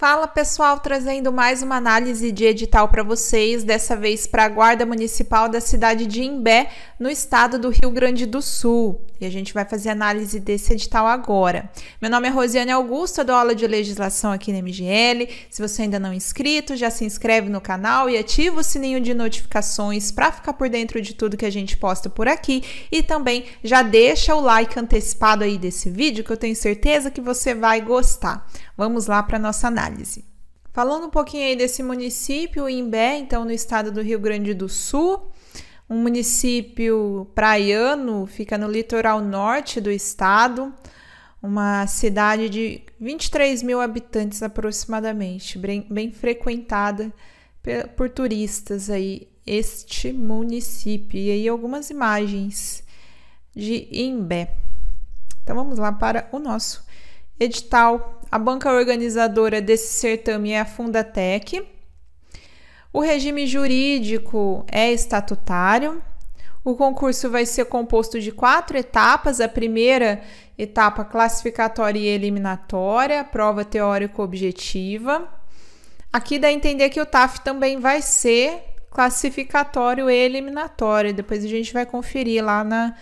Fala pessoal, trazendo mais uma análise de edital para vocês, dessa vez para a Guarda Municipal da cidade de Imbé, no estado do Rio Grande do Sul e a gente vai fazer análise desse edital agora. Meu nome é Rosiane Augusto, eu dou aula de legislação aqui na MGL. Se você ainda não é inscrito, já se inscreve no canal e ativa o sininho de notificações para ficar por dentro de tudo que a gente posta por aqui e também já deixa o like antecipado aí desse vídeo que eu tenho certeza que você vai gostar. Vamos lá para nossa análise. Falando um pouquinho aí desse município, Imbé, então no estado do Rio Grande do Sul, um município praiano, fica no litoral norte do estado, uma cidade de 23 mil habitantes aproximadamente, bem, bem frequentada por turistas aí, este município. E aí algumas imagens de Imbé. Então vamos lá para o nosso edital. A banca organizadora desse certame é a Fundatec o regime jurídico é estatutário. O concurso vai ser composto de quatro etapas. A primeira etapa classificatória e eliminatória, prova teórico-objetiva. Aqui dá a entender que o TAF também vai ser classificatório e eliminatório. Depois a gente vai conferir lá na,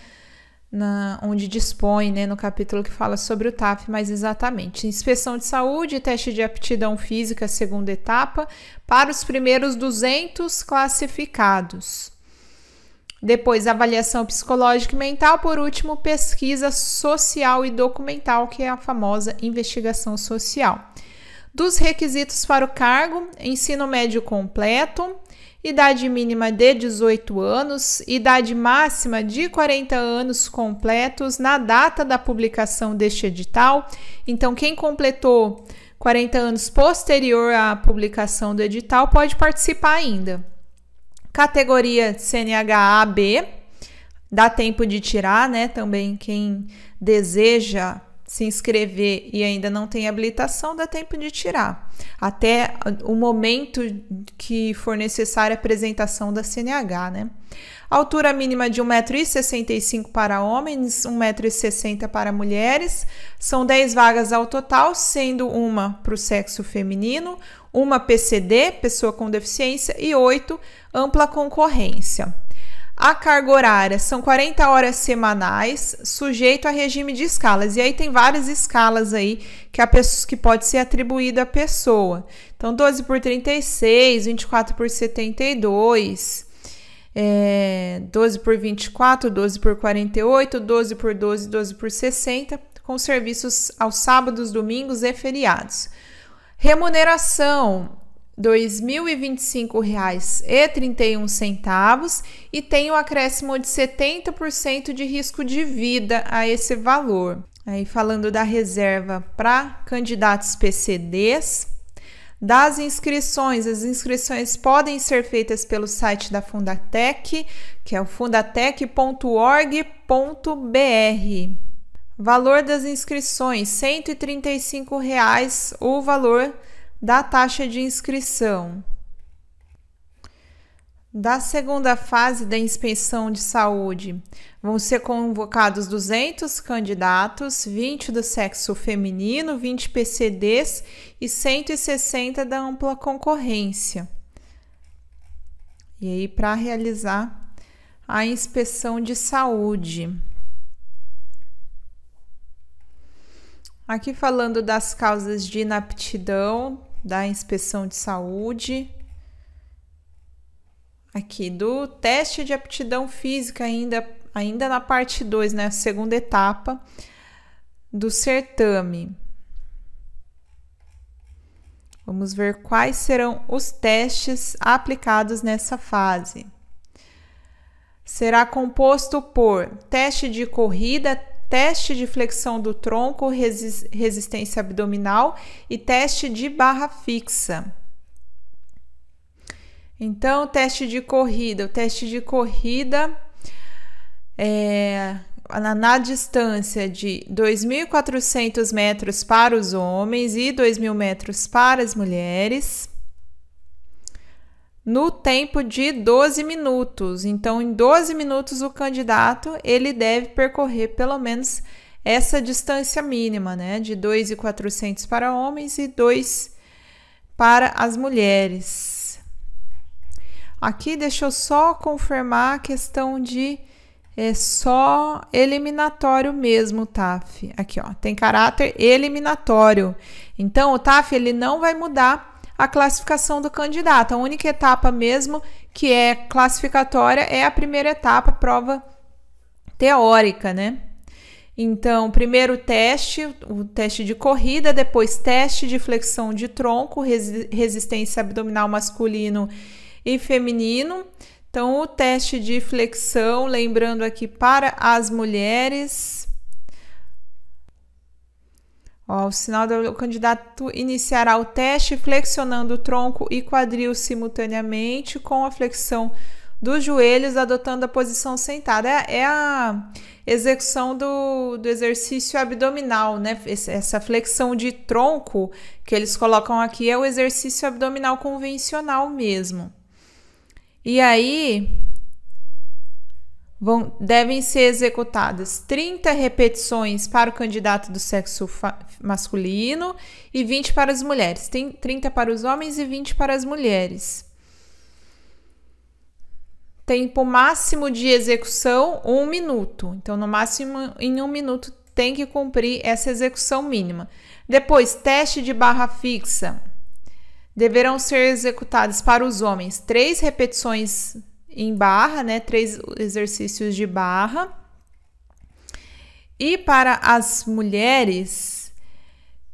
na, onde dispõe, né, no capítulo que fala sobre o TAF mais exatamente. Inspeção de saúde, teste de aptidão física, segunda etapa, para os primeiros 200 classificados. Depois, avaliação psicológica e mental. Por último, pesquisa social e documental, que é a famosa investigação social. Dos requisitos para o cargo: ensino médio completo, idade mínima de 18 anos, idade máxima de 40 anos completos na data da publicação deste edital. Então, quem completou 40 anos posterior à publicação do edital pode participar ainda. Categoria CNHAB, dá tempo de tirar, né? Também quem deseja se inscrever e ainda não tem habilitação, dá tempo de tirar. Até o momento que for necessária a apresentação da CNH, né? Altura mínima de 1,65m para homens, 1,60m para mulheres. São 10 vagas ao total, sendo uma para o sexo feminino, uma PCD, pessoa com deficiência, e 8 ampla concorrência. A carga horária são 40 horas semanais, sujeito a regime de escalas. E aí tem várias escalas aí que, a pessoa, que pode ser atribuída à pessoa. Então, 12 por 36, 24 por 72, é, 12 por 24, 12 por 48, 12 por 12, 12 por 60, com serviços aos sábados, domingos e feriados. Remuneração R$ 2.025,31 e tem o acréscimo de 70% de risco de vida a esse valor. Aí falando da reserva para candidatos PCDs, das inscrições, as inscrições podem ser feitas pelo site da Fundatec, que é o fundatec.org.br. Valor das inscrições: R$ 135,00 reais, o valor da taxa de inscrição. Da segunda fase da inspeção de saúde, vão ser convocados 200 candidatos, 20 do sexo feminino, 20 PCDs e 160 da ampla concorrência. E aí, para realizar a inspeção de saúde. Aqui falando das causas de inaptidão, da inspeção de saúde. Aqui do teste de aptidão física, ainda, ainda na parte 2, né? Segunda etapa do certame. Vamos ver quais serão os testes aplicados nessa fase. Será composto por teste de corrida, teste de flexão do tronco, resistência abdominal e teste de barra fixa. Então, teste de corrida. O teste de corrida é, na, na, distância de 2.400 metros para os homens e 2.000 metros para as mulheres no tempo de 12 minutos. Então, em 12 minutos o candidato ele deve percorrer pelo menos essa distância mínima, né, de 2,400 para homens e 2 para as mulheres. Aqui deixa eu só confirmar a questão de é só eliminatório mesmo, TAF. Aqui, ó, tem caráter eliminatório. Então, o TAF ele não vai mudar a classificação do candidato. A única etapa mesmo que é classificatória é a primeira etapa, prova teórica, né? Então, primeiro teste, o teste de corrida, depois teste de flexão de tronco, resistência abdominal masculino e feminino. Então, o teste de flexão, lembrando aqui para as mulheres, Ó, o sinal do candidato iniciará o teste flexionando o tronco e quadril simultaneamente com a flexão dos joelhos, adotando a posição sentada. É, é a execução do, do exercício abdominal, né? Essa flexão de tronco que eles colocam aqui é o exercício abdominal convencional mesmo. E aí, vão, devem ser executadas 30 repetições para o candidato do sexo masculino e 20 para as mulheres. Tem 30 para os homens e 20 para as mulheres. Tempo máximo de execução: um minuto. Então, no máximo, em um minuto tem que cumprir essa execução mínima. Depois, teste de barra fixa. Deverão ser executadas para os homens três repetições em barra, né? Três exercícios de barra. E para as mulheres,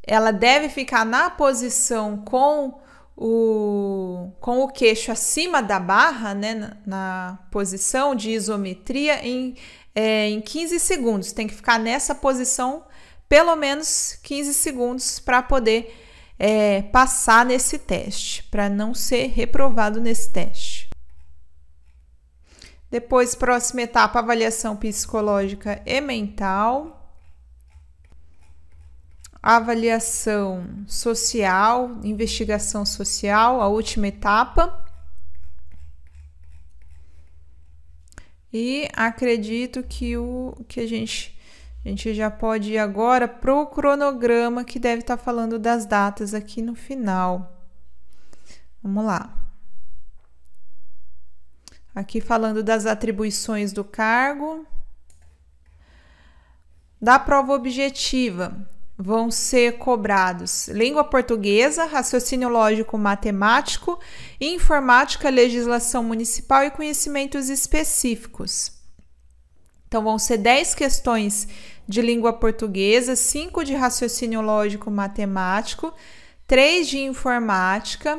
ela deve ficar na posição com o, com o queixo acima da barra, né? Na, na posição de isometria em, é, em 15 segundos. Tem que ficar nessa posição pelo menos 15 segundos para poder é, passar nesse teste, para não ser reprovado nesse teste. Depois, próxima etapa, avaliação psicológica e mental. Avaliação social, investigação social, a última etapa. E acredito que o que a gente a gente já pode ir agora para o cronograma que deve estar tá falando das datas aqui no final. Vamos lá. Aqui falando das atribuições do cargo. Da prova objetiva vão ser cobrados língua portuguesa, raciocínio lógico matemático, informática, legislação municipal e conhecimentos específicos. Então vão ser 10 questões de língua portuguesa, 5 de raciocínio lógico matemático, 3 de informática,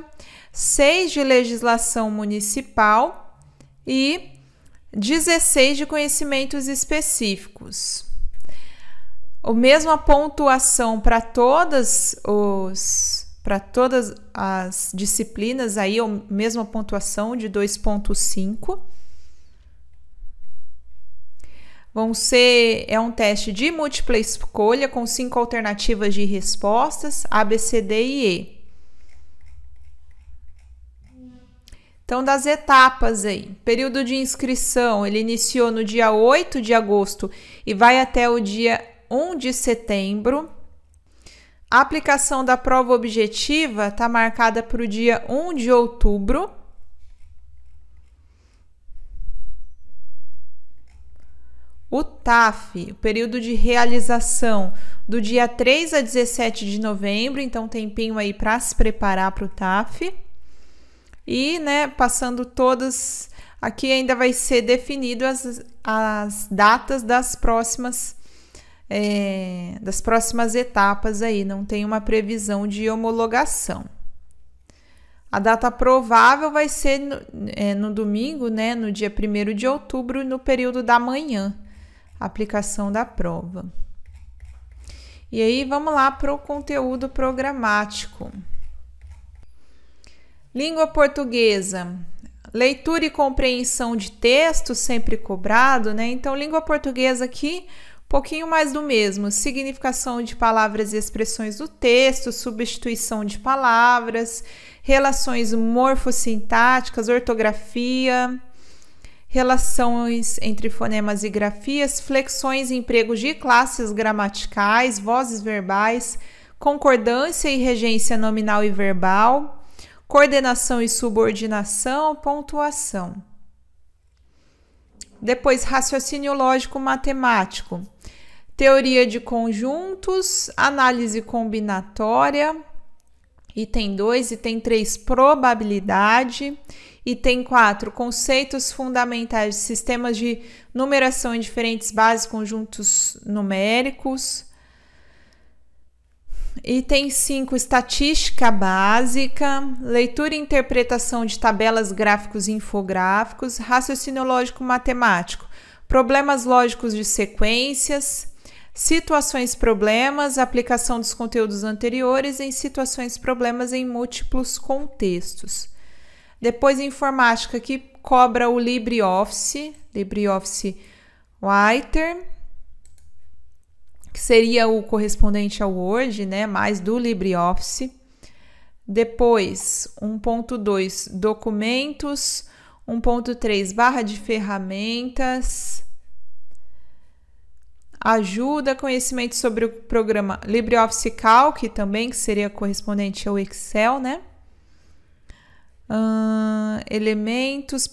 6 de legislação municipal e 16 de conhecimentos específicos. O mesmo a pontuação para todas os para todas as disciplinas aí a mesma pontuação de 2.5. Vão ser é um teste de múltipla escolha com cinco alternativas de respostas A, B, C, D e E. Então, das etapas aí. Período de inscrição, ele iniciou no dia 8 de agosto e vai até o dia 1 de setembro. A aplicação da prova objetiva está marcada para o dia 1 de outubro. O TAF, o período de realização, do dia 3 a 17 de novembro, então tempinho aí para se preparar para o TAF. E, né, passando todas, aqui ainda vai ser definido as, as datas das próximas é, das próximas etapas aí, não tem uma previsão de homologação. A data provável vai ser no, é, no domingo, né, no dia 1 de outubro, no período da manhã, aplicação da prova. E aí vamos lá para o conteúdo programático. Língua portuguesa. Leitura e compreensão de texto sempre cobrado, né? Então, língua portuguesa aqui, um pouquinho mais do mesmo. Significação de palavras e expressões do texto, substituição de palavras, relações morfossintáticas, ortografia relações entre fonemas e grafias, flexões e empregos de classes gramaticais, vozes verbais, concordância e regência nominal e verbal, coordenação e subordinação, pontuação. Depois, raciocínio lógico matemático, teoria de conjuntos, análise combinatória, item 2, item 3, probabilidade, item 4, conceitos fundamentais de sistemas de numeração em diferentes bases, conjuntos numéricos, Item 5, estatística básica, leitura e interpretação de tabelas, gráficos e infográficos, raciocínio lógico matemático, problemas lógicos de sequências, situações problemas, aplicação dos conteúdos anteriores em situações problemas em múltiplos contextos. Depois informática que cobra o LibreOffice, LibreOffice Writer, que seria o correspondente ao Word, né, mais do LibreOffice. Depois, 1.2, documentos, 1.3, barra de ferramentas, ajuda, conhecimento sobre o programa LibreOffice Calc também, que seria correspondente ao Excel, né? Uh, elementos,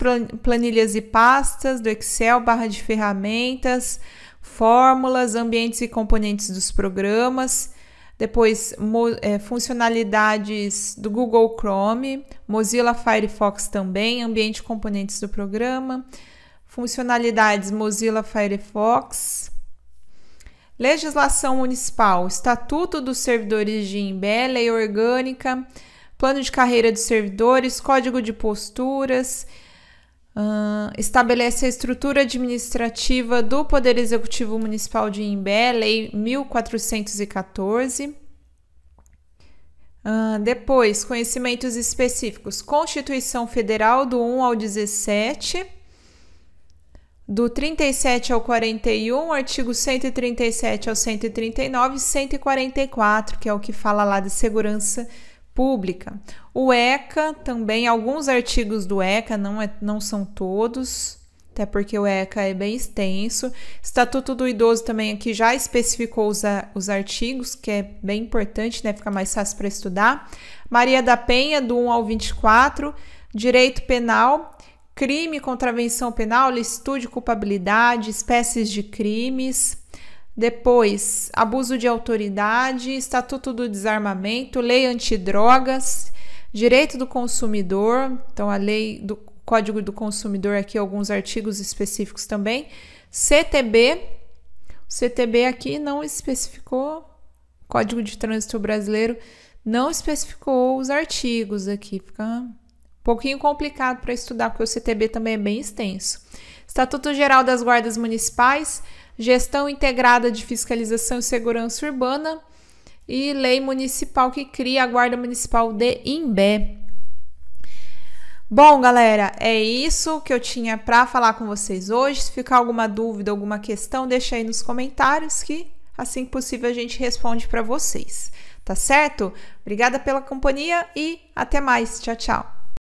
planilhas e pastas do Excel, barra de ferramentas, fórmulas, ambientes e componentes dos programas, depois é, funcionalidades do Google Chrome, Mozilla Firefox também, ambiente e componentes do programa, funcionalidades Mozilla Firefox, legislação municipal, estatuto dos servidores de Imbé, lei orgânica, plano de carreira dos servidores, código de posturas, estabelece a estrutura administrativa do Poder Executivo Municipal de Imbé, Lei 1414. Uh, depois, conhecimentos específicos: Constituição Federal do 1 ao 17, do 37 ao 41, artigo 137 ao 139, 144, que é o que fala lá de segurança pública. O ECA também, alguns artigos do ECA, não, é, não são todos, até porque o ECA é bem extenso. Estatuto do Idoso também aqui já especificou os, os artigos, que é bem importante, né? Fica mais fácil para estudar. Maria da Penha, do 1 ao 24, Direito Penal, Crime, Contravenção Penal, de Culpabilidade, Espécies de Crimes. Depois, Abuso de Autoridade, Estatuto do Desarmamento, Lei Antidrogas Direito do consumidor, então a lei do Código do Consumidor aqui alguns artigos específicos também. CTB, o CTB aqui não especificou, Código de Trânsito Brasileiro não especificou os artigos aqui, fica um pouquinho complicado para estudar, porque o CTB também é bem extenso. Estatuto Geral das Guardas Municipais, Gestão Integrada de Fiscalização e Segurança Urbana, e lei municipal que cria a Guarda Municipal de Imbé. Bom, galera, é isso que eu tinha para falar com vocês hoje. Se ficar alguma dúvida, alguma questão, deixa aí nos comentários que assim que possível a gente responde para vocês, tá certo? Obrigada pela companhia e até mais. Tchau, tchau.